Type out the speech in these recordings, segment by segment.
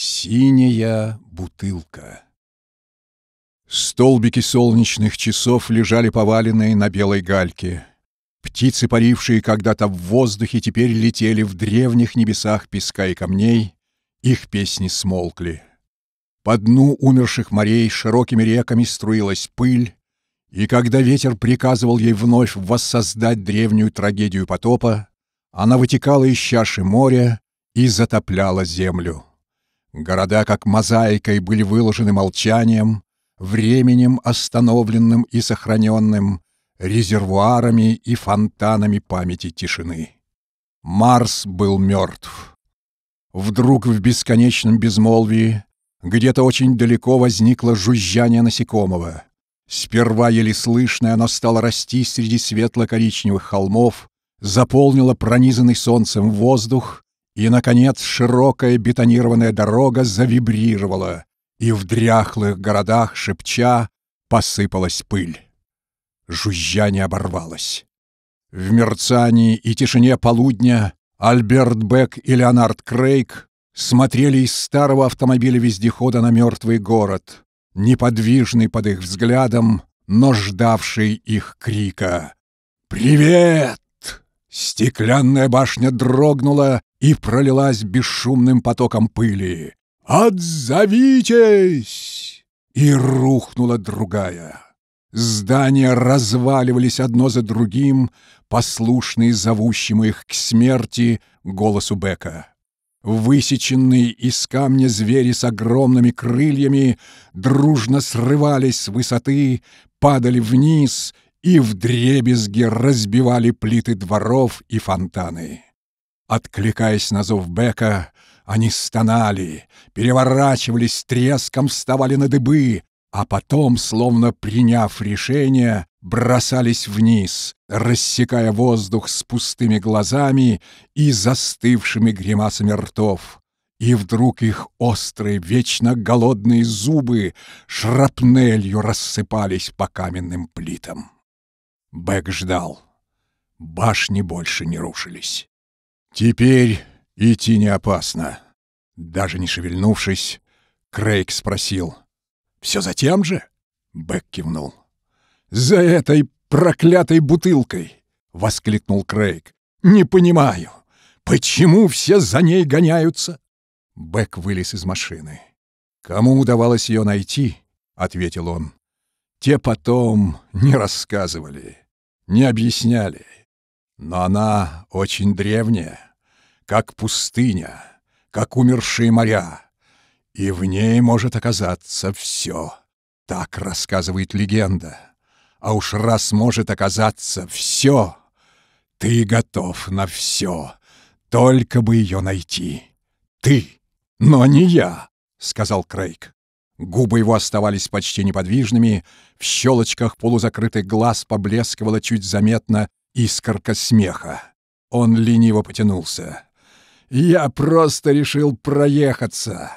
Синяя бутылка. Столбики солнечных часов лежали поваленные на белой гальке. Птицы, парившие когда-то в воздухе, теперь летели в древних небесах песка и камней. Их песни смолкли. По дну умерших морей широкими реками струилась пыль, и когда ветер приказывал ей вновь воссоздать древнюю трагедию потопа, она вытекала из чаши моря и затопляла землю. Города, как мозаикой, были выложены молчанием, временем остановленным и сохраненным, резервуарами и фонтанами памяти тишины. Марс был мертв. Вдруг в бесконечном безмолвии где-то очень далеко возникло жужжание насекомого. Сперва еле слышное оно стало расти среди светло-коричневых холмов, заполнило пронизанный солнцем воздух и, наконец, широкая бетонированная дорога завибрировала, и в дряхлых городах, шепча, посыпалась пыль. Жужжание оборвалось. В мерцании и тишине полудня Альберт Бек и Леонард Крейг смотрели из старого автомобиля-вездехода на мертвый город, неподвижный под их взглядом, но ждавший их крика. «Привет!» Стеклянная башня дрогнула, и пролилась бесшумным потоком пыли. «Отзовитесь!» И рухнула другая. Здания разваливались одно за другим, послушные зовущему их к смерти голосу Бека. Высеченные из камня звери с огромными крыльями дружно срывались с высоты, падали вниз и вдребезги разбивали плиты дворов и фонтаны. Откликаясь на зов Бека, они стонали, переворачивались треском, вставали на дыбы, а потом, словно приняв решение, бросались вниз, рассекая воздух с пустыми глазами и застывшими гримасами ртов. И вдруг их острые, вечно голодные зубы шрапнелью рассыпались по каменным плитам. Бэк ждал. Башни больше не рушились. Теперь идти не опасно. Даже не шевельнувшись, Крейг спросил. «Все за тем же?» Бэк кивнул. «За этой проклятой бутылкой!» — воскликнул Крейг. «Не понимаю, почему все за ней гоняются?» Бэк вылез из машины. «Кому удавалось ее найти?» — ответил он. «Те потом не рассказывали, не объясняли. Но она очень древняя, как пустыня, как умершие моря, и в ней может оказаться все. Так рассказывает легенда. А уж раз может оказаться все, ты готов на все, только бы ее найти. Ты, но не я, — сказал Крейг. Губы его оставались почти неподвижными, в щелочках полузакрытых глаз поблескивала чуть заметно искорка смеха. Он лениво потянулся. «Я просто решил проехаться.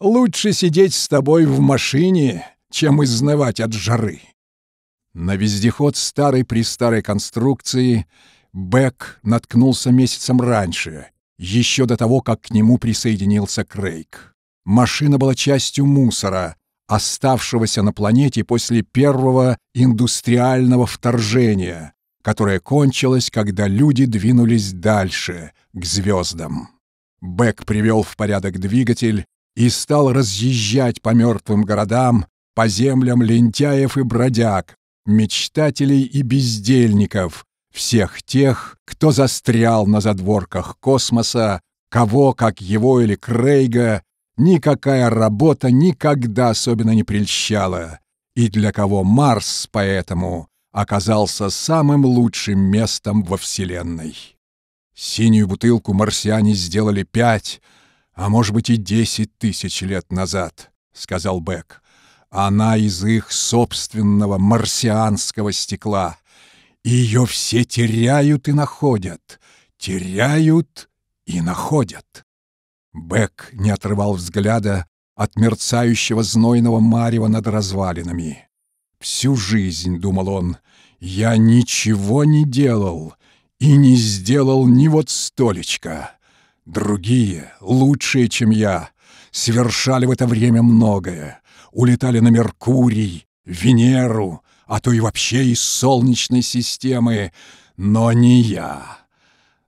Лучше сидеть с тобой в машине, чем изнывать от жары». На вездеход старой при старой конструкции Бэк наткнулся месяцем раньше, еще до того, как к нему присоединился Крейг. Машина была частью мусора, оставшегося на планете после первого индустриального вторжения, которая кончилась, когда люди двинулись дальше, к звездам. Бэк привел в порядок двигатель и стал разъезжать по мертвым городам, по землям лентяев и бродяг, мечтателей и бездельников, всех тех, кто застрял на задворках космоса, кого, как его или Крейга, никакая работа никогда особенно не прельщала, и для кого Марс поэтому оказался самым лучшим местом во Вселенной. Синюю бутылку марсиане сделали пять, а может быть и десять тысяч лет назад, — сказал Бек. Она из их собственного марсианского стекла. И Ее все теряют и находят, теряют и находят. Бек не отрывал взгляда от мерцающего знойного марева над развалинами. «Всю жизнь, — думал он, я ничего не делал и не сделал ни вот столечко. Другие, лучшие, чем я, совершали в это время многое. Улетали на Меркурий, Венеру, а то и вообще из Солнечной системы, но не я.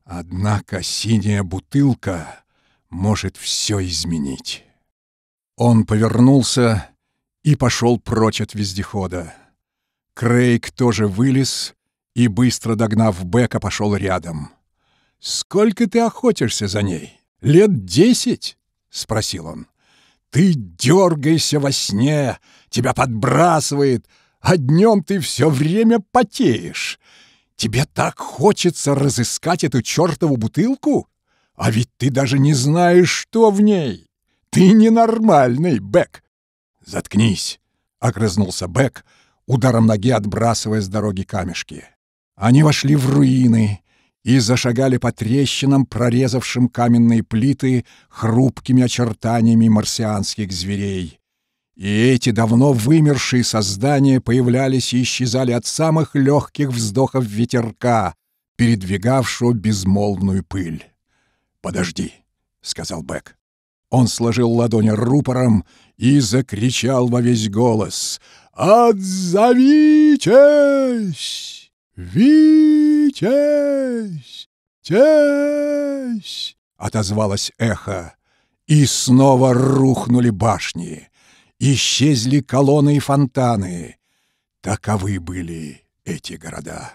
Однако синяя бутылка может все изменить. Он повернулся и пошел прочь от вездехода. Крейг тоже вылез и, быстро догнав Бека, пошел рядом. «Сколько ты охотишься за ней? Лет десять?» — спросил он. «Ты дергайся во сне, тебя подбрасывает, а днем ты все время потеешь. Тебе так хочется разыскать эту чертову бутылку? А ведь ты даже не знаешь, что в ней. Ты ненормальный, Бек!» «Заткнись!» — огрызнулся Бек — ударом ноги отбрасывая с дороги камешки. Они вошли в руины и зашагали по трещинам, прорезавшим каменные плиты хрупкими очертаниями марсианских зверей. И эти давно вымершие создания появлялись и исчезали от самых легких вздохов ветерка, передвигавшего безмолвную пыль. «Подожди», — сказал Бэк. Он сложил ладони рупором и закричал во весь голос. «Отзовитесь! Витязь! Тесь!» — отозвалось эхо. И снова рухнули башни, исчезли колонны и фонтаны. Таковы были эти города.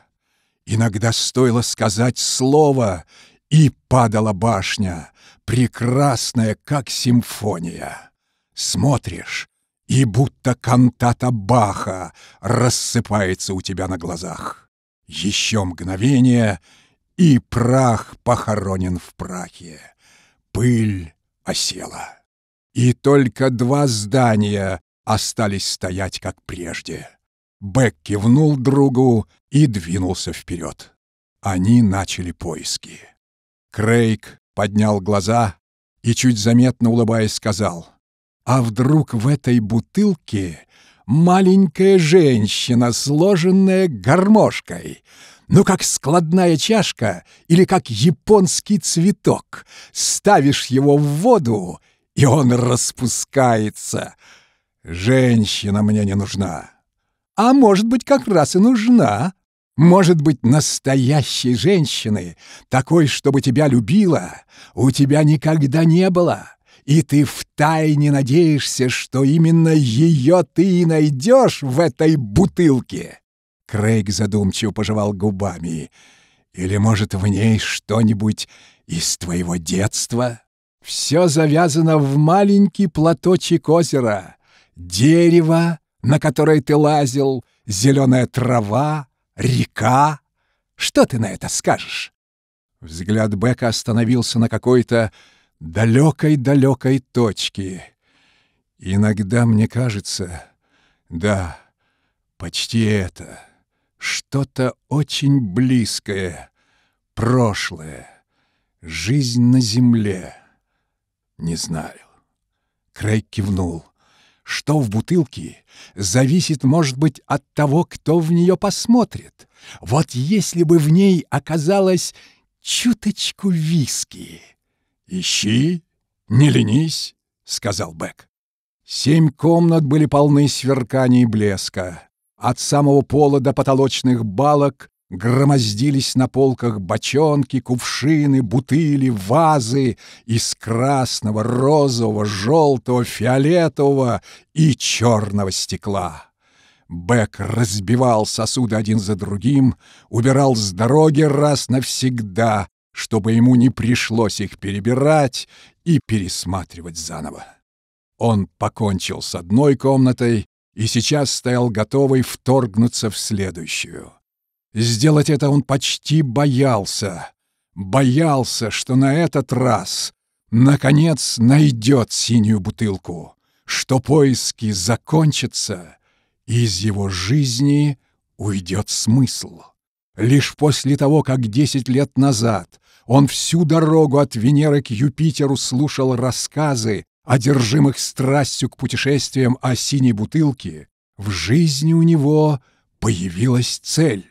Иногда стоило сказать слово, и падала башня, прекрасная, как симфония. Смотришь, и будто кантата Баха рассыпается у тебя на глазах. Еще мгновение, и прах похоронен в прахе. Пыль осела. И только два здания остались стоять, как прежде. Бек кивнул другу и двинулся вперед. Они начали поиски. Крейг поднял глаза и, чуть заметно улыбаясь, сказал — а вдруг в этой бутылке маленькая женщина, сложенная гармошкой? Ну, как складная чашка или как японский цветок. Ставишь его в воду, и он распускается. Женщина мне не нужна. А может быть, как раз и нужна. Может быть, настоящей женщины, такой, чтобы тебя любила, у тебя никогда не было и ты втайне надеешься, что именно ее ты и найдешь в этой бутылке!» Крейг задумчиво пожевал губами. «Или, может, в ней что-нибудь из твоего детства?» «Все завязано в маленький платочек озера. Дерево, на которое ты лазил, зеленая трава, река. Что ты на это скажешь?» Взгляд Бека остановился на какой-то далекой-далекой точки. Иногда мне кажется, да, почти это, что-то очень близкое, прошлое, жизнь на земле. Не знаю. Крейг кивнул. Что в бутылке, зависит, может быть, от того, кто в нее посмотрит. Вот если бы в ней оказалось чуточку виски... «Ищи, не ленись», — сказал Бэк. Семь комнат были полны сверканий и блеска. От самого пола до потолочных балок громоздились на полках бочонки, кувшины, бутыли, вазы из красного, розового, желтого, фиолетового и черного стекла. Бэк разбивал сосуды один за другим, убирал с дороги раз навсегда чтобы ему не пришлось их перебирать и пересматривать заново. Он покончил с одной комнатой и сейчас стоял готовый вторгнуться в следующую. Сделать это он почти боялся. Боялся, что на этот раз, наконец, найдет синюю бутылку, что поиски закончатся, и из его жизни уйдет смысл. Лишь после того, как десять лет назад он всю дорогу от Венеры к Юпитеру слушал рассказы, одержимых страстью к путешествиям о синей бутылке. В жизни у него появилась цель.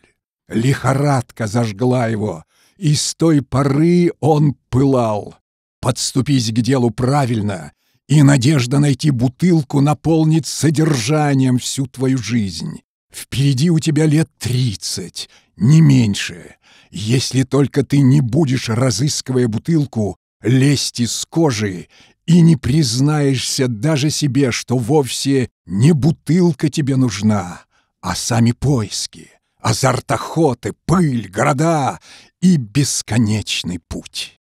Лихорадка зажгла его, и с той поры он пылал. Подступись к делу правильно, и надежда найти бутылку наполнит содержанием всю твою жизнь. Впереди у тебя лет тридцать, не меньше. Если только ты не будешь, разыскивая бутылку, лезть из кожи и не признаешься даже себе, что вовсе не бутылка тебе нужна, а сами поиски, азартохоты, пыль, города и бесконечный путь.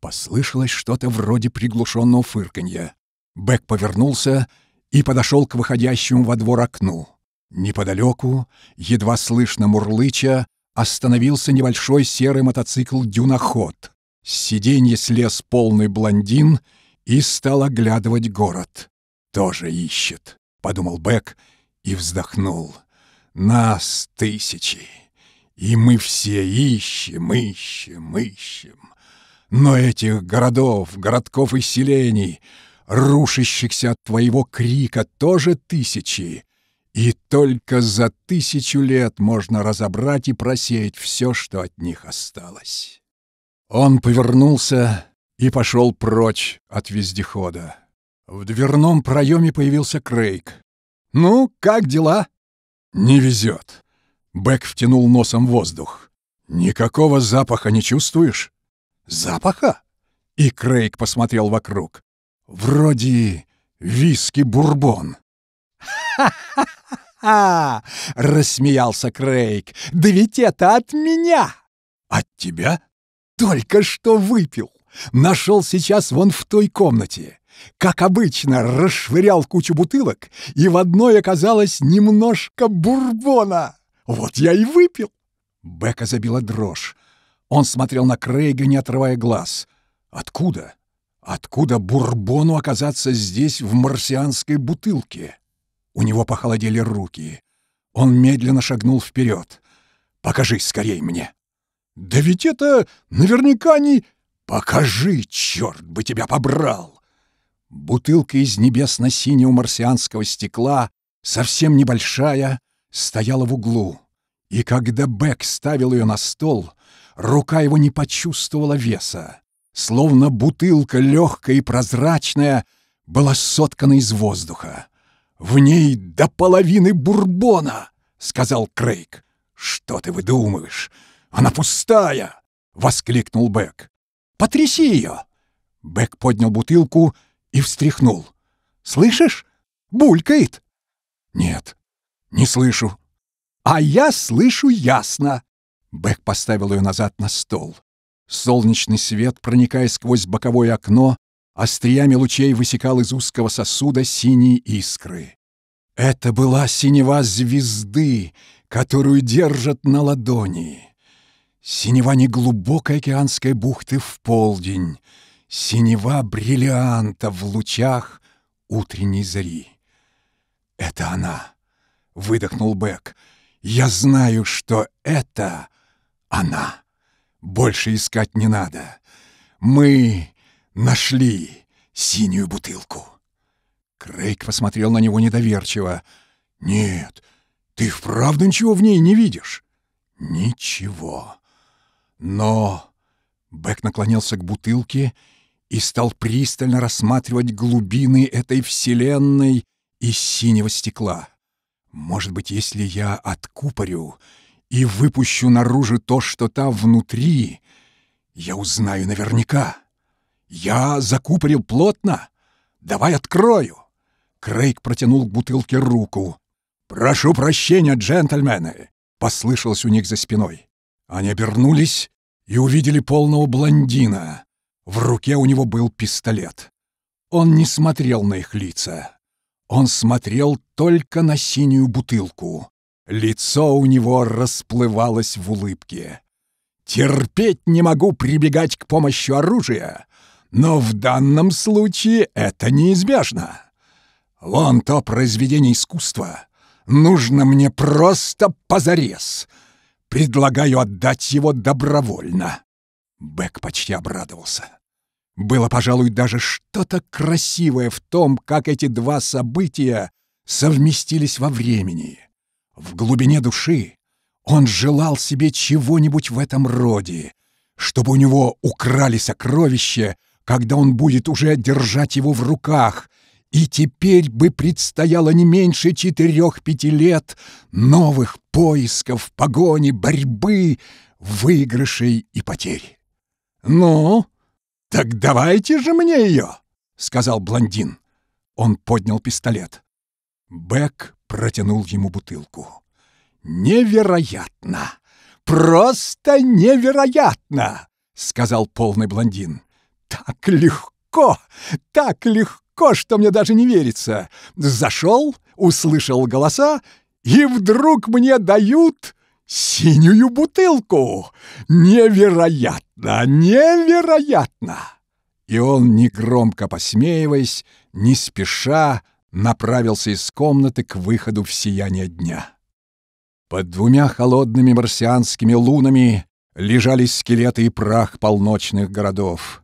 Послышалось что-то вроде приглушенного фырканья. Бэк повернулся и подошел к выходящему во двор окну. Неподалеку, едва слышно мурлыча, остановился небольшой серый мотоцикл «Дюноход». С сиденья слез полный блондин и стал оглядывать город. «Тоже ищет», — подумал Бэк и вздохнул. «Нас тысячи, и мы все ищем, ищем, ищем. Но этих городов, городков и селений, рушащихся от твоего крика, тоже тысячи. И только за тысячу лет можно разобрать и просеять все, что от них осталось. Он повернулся и пошел прочь от вездехода. В дверном проеме появился Крейг. «Ну, как дела?» «Не везет». Бэк втянул носом воздух. «Никакого запаха не чувствуешь?» «Запаха?» И Крейг посмотрел вокруг. «Вроде виски-бурбон». «Ха-ха-ха!» — рассмеялся Крейг. «Да ведь это от меня!» «От тебя? Только что выпил! Нашел сейчас вон в той комнате!» Как обычно, расшвырял кучу бутылок, и в одной оказалось немножко бурбона. Вот я и выпил. Бека забила дрожь. Он смотрел на Крейга, не отрывая глаз. Откуда? Откуда бурбону оказаться здесь в марсианской бутылке? У него похолодели руки. Он медленно шагнул вперед. «Покажись скорей мне!» «Да ведь это наверняка не...» «Покажи, черт бы тебя побрал!» Бутылка из небесно-синего марсианского стекла, совсем небольшая, стояла в углу. И когда Бэк ставил ее на стол, рука его не почувствовала веса. Словно бутылка легкая и прозрачная была соткана из воздуха. В ней до половины бурбона, сказал Крейг. Что ты выдумываешь? Она пустая, воскликнул Бэк. Потряси ее. Бэк поднял бутылку и встряхнул. Слышишь? Булькает. Нет, не слышу. А я слышу ясно. Бэк поставил ее назад на стол. Солнечный свет, проникая сквозь боковое окно, остриями лучей высекал из узкого сосуда синие искры. Это была синева звезды, которую держат на ладони. Синева неглубокой океанской бухты в полдень, синева бриллианта в лучах утренней зари. «Это она!» — выдохнул Бэк. «Я знаю, что это она! Больше искать не надо. Мы Нашли синюю бутылку. Крейг посмотрел на него недоверчиво. Нет, ты вправду ничего в ней не видишь? Ничего. Но... Бэк наклонился к бутылке и стал пристально рассматривать глубины этой вселенной из синего стекла. Может быть, если я откупорю и выпущу наружу то, что там внутри, я узнаю наверняка. «Я закупорил плотно. Давай открою!» Крейг протянул к бутылке руку. «Прошу прощения, джентльмены!» — послышалось у них за спиной. Они обернулись и увидели полного блондина. В руке у него был пистолет. Он не смотрел на их лица. Он смотрел только на синюю бутылку. Лицо у него расплывалось в улыбке. «Терпеть не могу прибегать к помощи оружия, но в данном случае это неизбежно. Вон то произведение искусства. Нужно мне просто позарез. Предлагаю отдать его добровольно. Бэк почти обрадовался. Было, пожалуй, даже что-то красивое в том, как эти два события совместились во времени. В глубине души он желал себе чего-нибудь в этом роде, чтобы у него украли сокровища когда он будет уже держать его в руках, и теперь бы предстояло не меньше четырех-пяти лет новых поисков, погони, борьбы, выигрышей и потерь. «Ну, так давайте же мне ее!» — сказал блондин. Он поднял пистолет. Бэк протянул ему бутылку. «Невероятно! Просто невероятно!» — сказал полный блондин так легко, так легко, что мне даже не верится. Зашел, услышал голоса, и вдруг мне дают синюю бутылку. Невероятно, невероятно!» И он, негромко посмеиваясь, не спеша, направился из комнаты к выходу в сияние дня. Под двумя холодными марсианскими лунами лежали скелеты и прах полночных городов.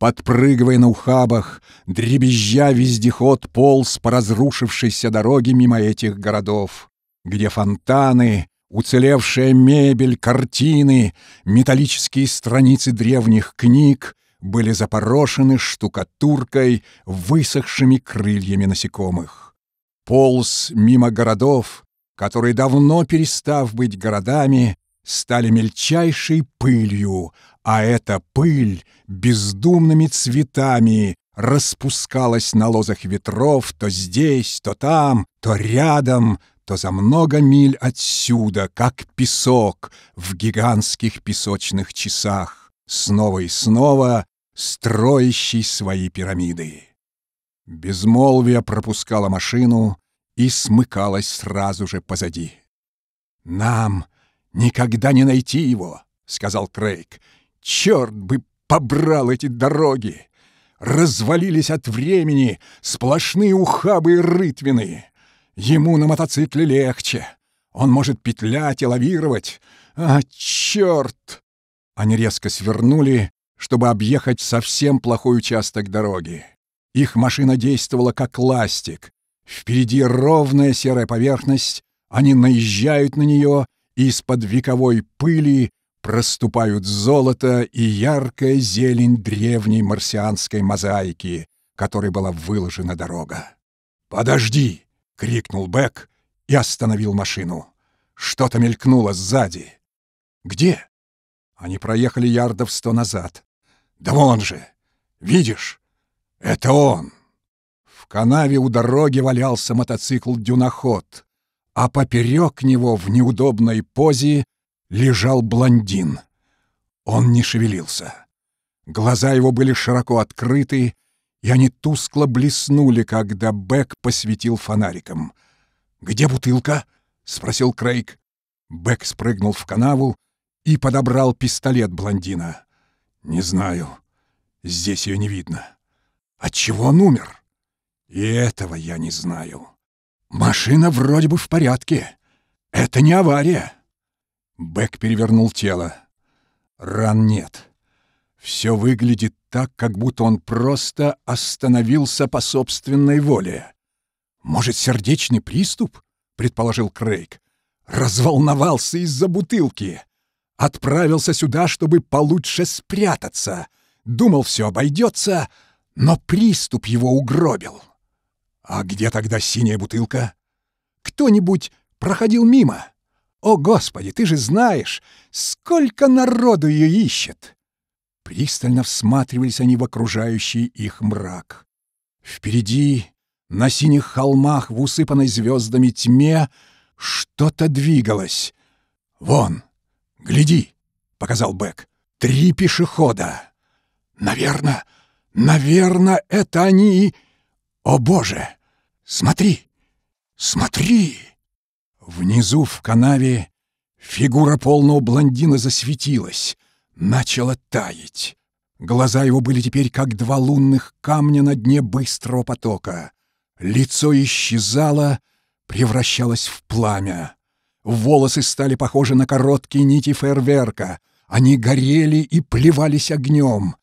Подпрыгивая на ухабах, дребезжа вездеход полз по разрушившейся дороге мимо этих городов, где фонтаны, уцелевшая мебель, картины, металлические страницы древних книг были запорошены штукатуркой, высохшими крыльями насекомых. Полз мимо городов, которые, давно перестав быть городами, стали мельчайшей пылью, а эта пыль бездумными цветами распускалась на лозах ветров то здесь, то там, то рядом, то за много миль отсюда, как песок в гигантских песочных часах, снова и снова строящий свои пирамиды. Безмолвие пропускало машину и смыкалось сразу же позади. «Нам никогда не найти его!» — сказал Крейг. Черт бы побрал эти дороги! Развалились от времени сплошные ухабы и рытвины. Ему на мотоцикле легче. Он может петлять и лавировать. А, черт! Они резко свернули, чтобы объехать совсем плохой участок дороги. Их машина действовала как ластик. Впереди ровная серая поверхность, они наезжают на нее, из-под вековой пыли проступают золото и яркая зелень древней марсианской мозаики, которой была выложена дорога. «Подожди!» — крикнул Бэк и остановил машину. Что-то мелькнуло сзади. «Где?» Они проехали ярдов сто назад. «Да вон же! Видишь? Это он!» В канаве у дороги валялся мотоцикл «Дюноход», а поперек него в неудобной позе лежал блондин. Он не шевелился. Глаза его были широко открыты, и они тускло блеснули, когда Бэк посветил фонариком. «Где бутылка?» — спросил Крейг. Бэк спрыгнул в канаву и подобрал пистолет блондина. «Не знаю. Здесь ее не видно. Отчего он умер?» «И этого я не знаю. Машина вроде бы в порядке. Это не авария». Бэк перевернул тело. Ран нет. Все выглядит так, как будто он просто остановился по собственной воле. «Может, сердечный приступ?» — предположил Крейг. «Разволновался из-за бутылки. Отправился сюда, чтобы получше спрятаться. Думал, все обойдется, но приступ его угробил». «А где тогда синяя бутылка?» «Кто-нибудь проходил мимо?» «О, Господи, ты же знаешь, сколько народу ее ищет!» Пристально всматривались они в окружающий их мрак. Впереди, на синих холмах в усыпанной звездами тьме, что-то двигалось. «Вон, гляди!» — показал Бэк. «Три пешехода!» Наверно, наверно, это они!» «О, Боже! Смотри! Смотри!» Внизу в канаве фигура полного блондина засветилась, начала таять. Глаза его были теперь как два лунных камня на дне быстрого потока. Лицо исчезало, превращалось в пламя. Волосы стали похожи на короткие нити фейерверка. Они горели и плевались огнем.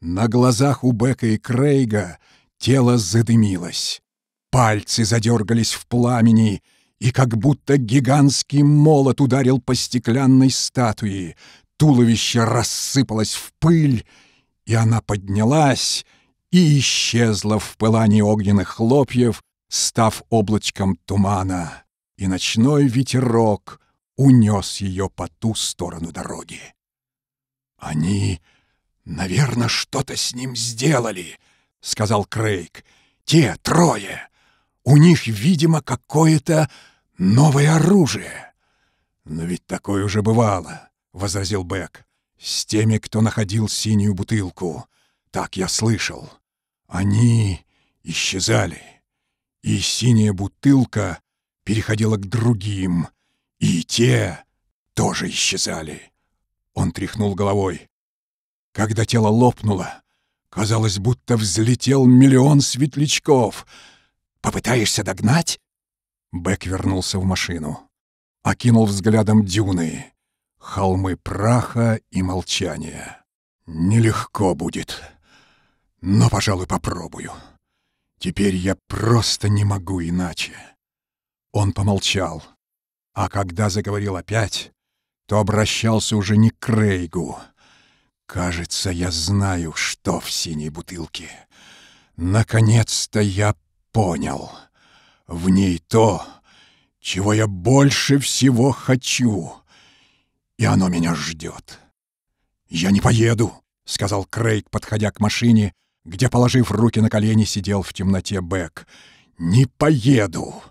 На глазах у Бека и Крейга тело задымилось. Пальцы задергались в пламени, и как будто гигантский молот ударил по стеклянной статуе. Туловище рассыпалось в пыль, и она поднялась и исчезла в пылании огненных хлопьев, став облачком тумана, и ночной ветерок унес ее по ту сторону дороги. «Они, наверное, что-то с ним сделали», — сказал Крейг. «Те трое. У них, видимо, какое-то «Новое оружие!» «Но ведь такое уже бывало», — возразил Бэк. «С теми, кто находил синюю бутылку. Так я слышал. Они исчезали. И синяя бутылка переходила к другим. И те тоже исчезали». Он тряхнул головой. Когда тело лопнуло, казалось, будто взлетел миллион светлячков. «Попытаешься догнать?» Бэк вернулся в машину. Окинул взглядом дюны, холмы праха и молчания. «Нелегко будет, но, пожалуй, попробую. Теперь я просто не могу иначе». Он помолчал, а когда заговорил опять, то обращался уже не к Крейгу. «Кажется, я знаю, что в синей бутылке. Наконец-то я понял» в ней то, чего я больше всего хочу, и оно меня ждет. «Я не поеду», — сказал Крейг, подходя к машине, где, положив руки на колени, сидел в темноте Бэк. «Не поеду!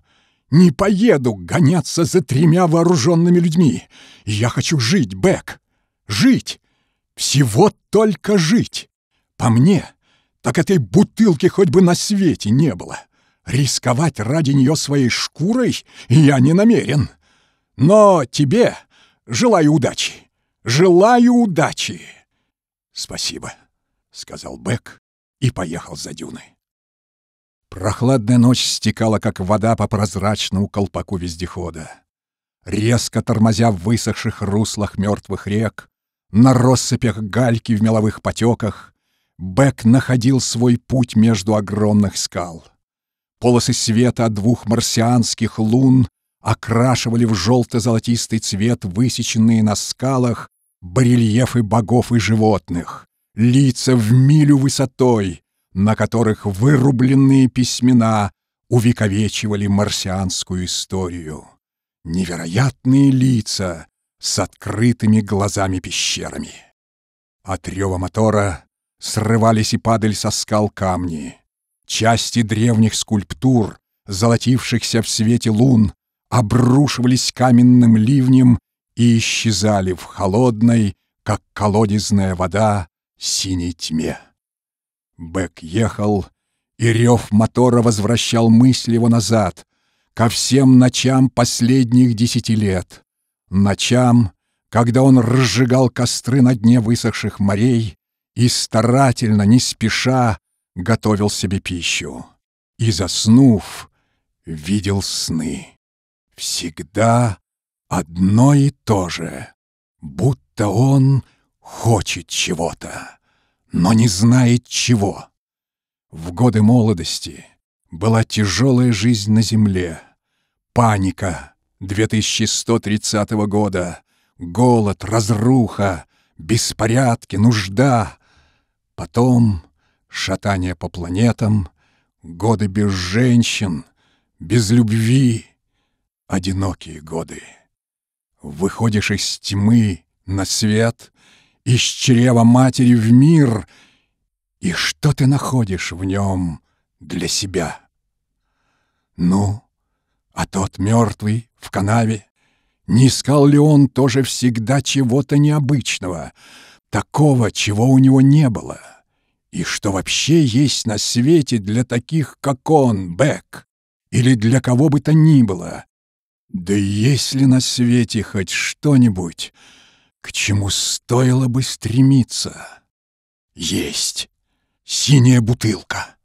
Не поеду гоняться за тремя вооруженными людьми! Я хочу жить, Бэк! Жить! Всего только жить! По мне, так этой бутылки хоть бы на свете не было!» Рисковать ради нее своей шкурой я не намерен. Но тебе желаю удачи. Желаю удачи!» «Спасибо», — сказал Бек и поехал за дюны. Прохладная ночь стекала, как вода по прозрачному колпаку вездехода. Резко тормозя в высохших руслах мертвых рек, на россыпях гальки в меловых потеках, Бек находил свой путь между огромных скал — Полосы света от двух марсианских лун окрашивали в желто-золотистый цвет высеченные на скалах барельефы богов и животных, лица в милю высотой, на которых вырубленные письмена увековечивали марсианскую историю. Невероятные лица с открытыми глазами-пещерами. От рева мотора срывались и падали со скал камни. Части древних скульптур, золотившихся в свете лун, обрушивались каменным ливнем и исчезали в холодной, как колодезная вода, синей тьме. Бэк ехал, и рев мотора возвращал мысль его назад, ко всем ночам последних десяти лет. Ночам, когда он разжигал костры на дне высохших морей и старательно, не спеша, готовил себе пищу. И, заснув, видел сны. Всегда одно и то же, будто он хочет чего-то, но не знает чего. В годы молодости была тяжелая жизнь на земле, паника 2130 года, голод, разруха, беспорядки, нужда. Потом шатание по планетам, годы без женщин, без любви, одинокие годы. Выходишь из тьмы на свет, из чрева матери в мир, и что ты находишь в нем для себя? Ну, а тот мертвый в канаве, не искал ли он тоже всегда чего-то необычного, такого, чего у него не было — и что вообще есть на свете для таких, как он, Бек, или для кого бы то ни было? Да есть ли на свете хоть что-нибудь, к чему стоило бы стремиться? Есть. Синяя бутылка.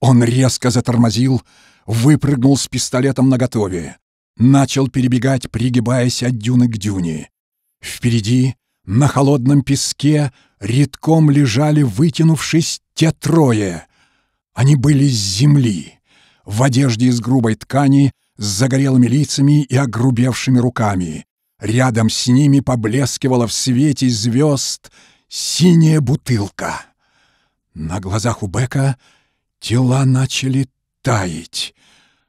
Он резко затормозил, выпрыгнул с пистолетом наготове. Начал перебегать, пригибаясь от дюны к дюне. Впереди на холодном песке редком лежали, вытянувшись, те трое. Они были с земли, в одежде из грубой ткани, с загорелыми лицами и огрубевшими руками. Рядом с ними поблескивала в свете звезд синяя бутылка. На глазах у Бека тела начали таять.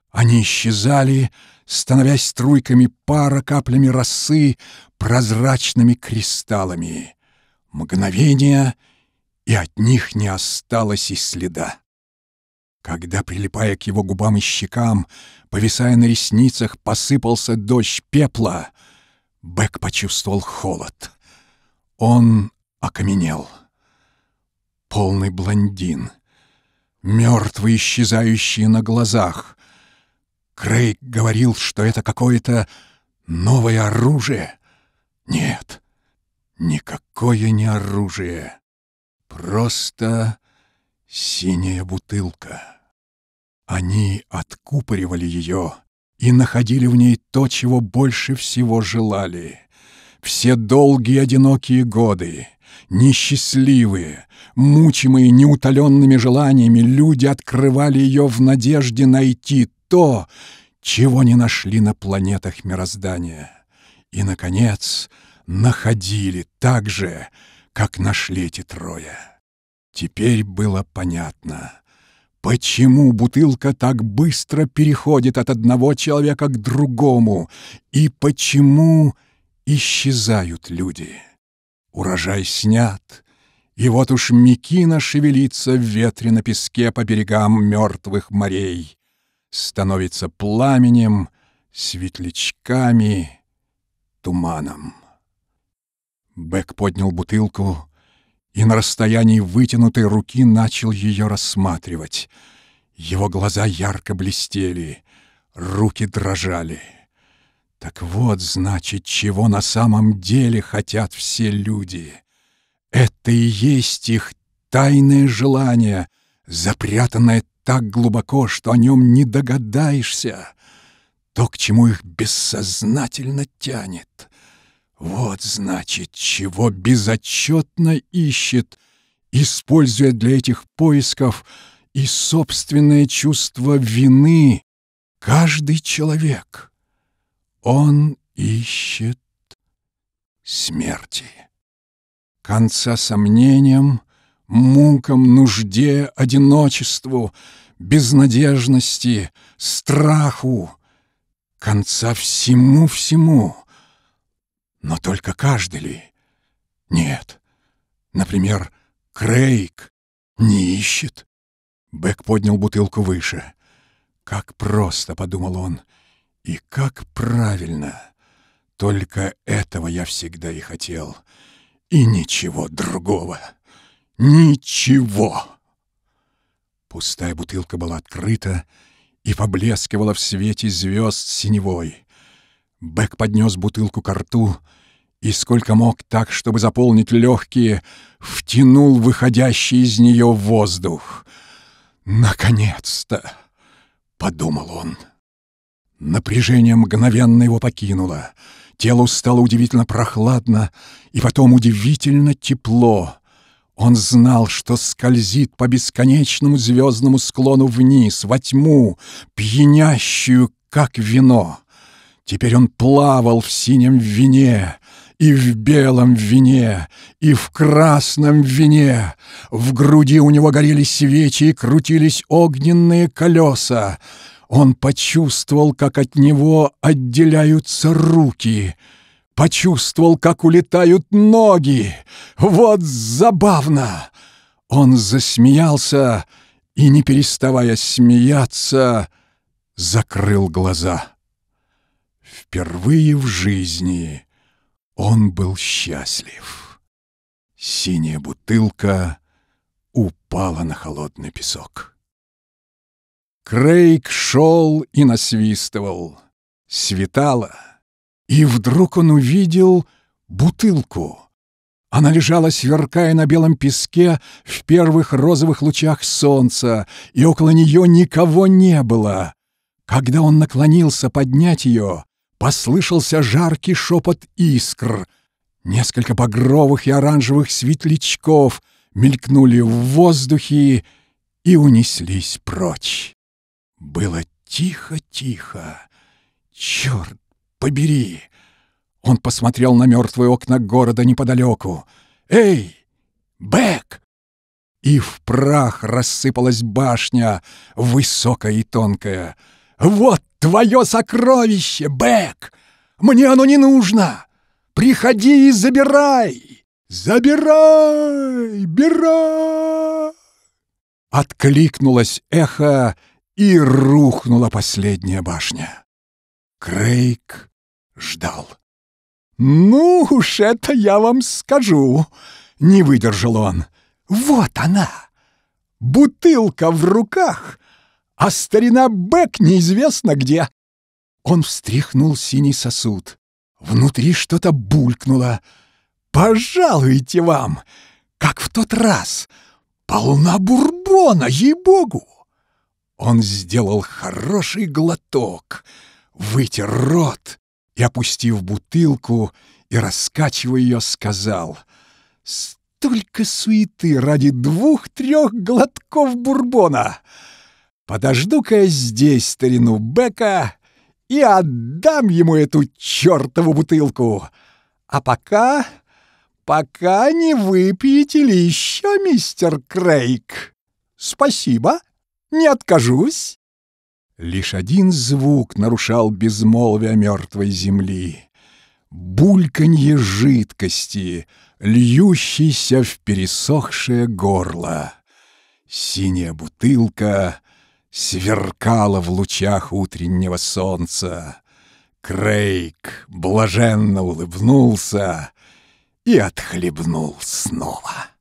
Они исчезали, исчезали становясь струйками пара, каплями росы, прозрачными кристаллами. Мгновение, и от них не осталось и следа. Когда, прилипая к его губам и щекам, повисая на ресницах, посыпался дождь пепла, Бэк почувствовал холод. Он окаменел. Полный блондин, мертвый, исчезающий на глазах, Крейг говорил, что это какое-то новое оружие. Нет, никакое не оружие. Просто синяя бутылка. Они откупоривали ее и находили в ней то, чего больше всего желали. Все долгие одинокие годы, несчастливые, мучимые неутоленными желаниями, люди открывали ее в надежде найти то, чего не нашли на планетах мироздания. И, наконец, находили так же, как нашли эти трое. Теперь было понятно, почему бутылка так быстро переходит от одного человека к другому и почему исчезают люди. Урожай снят, и вот уж Микина шевелится в ветре на песке по берегам мертвых морей становится пламенем, светлячками, туманом. Бэк поднял бутылку и на расстоянии вытянутой руки начал ее рассматривать. Его глаза ярко блестели, руки дрожали. Так вот, значит, чего на самом деле хотят все люди. Это и есть их тайное желание, запрятанное так глубоко, что о нем не догадаешься. То, к чему их бессознательно тянет. Вот, значит, чего безотчетно ищет, используя для этих поисков и собственное чувство вины каждый человек. Он ищет смерти. Конца сомнениям, мукам, нужде, одиночеству, безнадежности, страху, конца всему-всему. Но только каждый ли? Нет. Например, Крейг не ищет. Бэк поднял бутылку выше. «Как просто», — подумал он, — «и как правильно! Только этого я всегда и хотел, и ничего другого!» Ничего! Пустая бутылка была открыта и поблескивала в свете звезд синевой. Бэк поднес бутылку к рту и, сколько мог так, чтобы заполнить легкие, втянул выходящий из нее воздух. «Наконец-то!» — подумал он. Напряжение мгновенно его покинуло. Телу стало удивительно прохладно и потом удивительно тепло. Он знал, что скользит по бесконечному звездному склону вниз, во тьму, пьянящую, как вино. Теперь он плавал в синем вине, и в белом вине, и в красном вине. В груди у него горели свечи и крутились огненные колеса. Он почувствовал, как от него отделяются руки — Почувствовал, как улетают ноги. Вот забавно! Он засмеялся и, не переставая смеяться, закрыл глаза. Впервые в жизни он был счастлив. Синяя бутылка упала на холодный песок. Крейг шел и насвистывал. Светало — и вдруг он увидел бутылку. Она лежала, сверкая на белом песке в первых розовых лучах солнца, и около нее никого не было. Когда он наклонился поднять ее, послышался жаркий шепот искр. Несколько багровых и оранжевых светлячков мелькнули в воздухе и унеслись прочь. Было тихо-тихо. Черт побери!» Он посмотрел на мертвые окна города неподалеку. «Эй, Бэк!» И в прах рассыпалась башня, высокая и тонкая. «Вот твое сокровище, Бэк! Мне оно не нужно! Приходи и забирай! Забирай! Бирай!» Откликнулось эхо, и рухнула последняя башня. Крейг ждал. «Ну уж это я вам скажу!» — не выдержал он. «Вот она! Бутылка в руках, а старина Бек неизвестно где!» Он встряхнул синий сосуд. Внутри что-то булькнуло. «Пожалуйте вам! Как в тот раз! Полна бурбона, ей-богу!» Он сделал хороший глоток, вытер рот и, опустив бутылку и раскачивая ее, сказал «Столько суеты ради двух-трех глотков бурбона! Подожду-ка я здесь старину Бека и отдам ему эту чертову бутылку! А пока... пока не выпьете ли еще, мистер Крейг? Спасибо, не откажусь!» Лишь один звук нарушал безмолвие мертвой земли — бульканье жидкости, льющейся в пересохшее горло. Синяя бутылка сверкала в лучах утреннего солнца. Крейг блаженно улыбнулся и отхлебнул снова.